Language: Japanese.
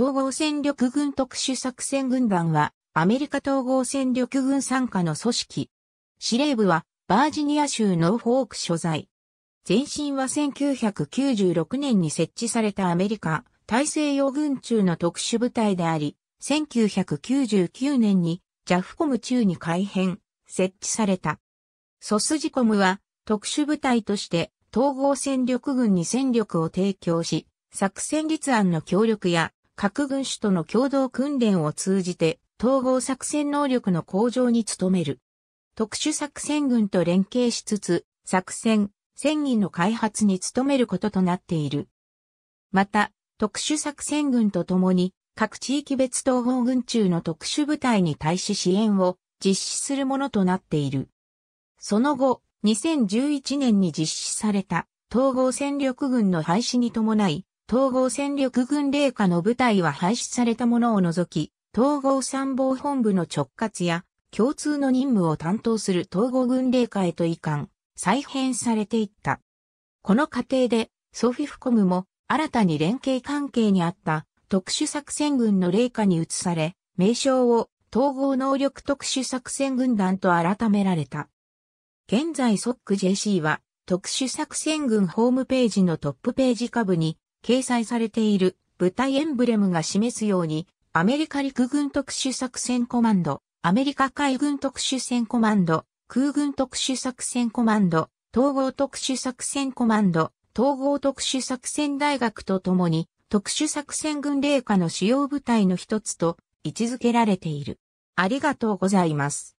統合戦力軍特殊作戦軍団は、アメリカ統合戦力軍参加の組織。司令部は、バージニア州ノーフォーク所在。前身は1996年に設置されたアメリカ、大西洋軍中の特殊部隊であり、1999年に、ジャフコム中に改編、設置された。ソスジコムは、特殊部隊として、統合戦力軍に戦力を提供し、作戦立案の協力や各軍種との共同訓練を通じて統合作戦能力の向上に努める。特殊作戦軍と連携しつつ、作戦、戦議の開発に努めることとなっている。また、特殊作戦軍と共に、各地域別統合軍中の特殊部隊に対し支援を実施するものとなっている。その後、2011年に実施された統合戦力軍の廃止に伴い、統合戦力軍令下の部隊は廃止されたものを除き、統合参謀本部の直轄や共通の任務を担当する統合軍令下へと移管、再編されていった。この過程で、ソフィフコムも新たに連携関係にあった特殊作戦軍の令下に移され、名称を統合能力特殊作戦軍団と改められた。現在ソック JC は特殊作戦軍ホームページのトップページ下部に掲載されている部隊エンブレムが示すように、アメリカ陸軍特殊作戦コマンド、アメリカ海軍特殊戦コマンド、空軍特殊作戦コマンド、統合特殊作戦コマンド、統合特殊作戦大学とともに、特殊作戦軍令下の主要部隊の一つと位置づけられている。ありがとうございます。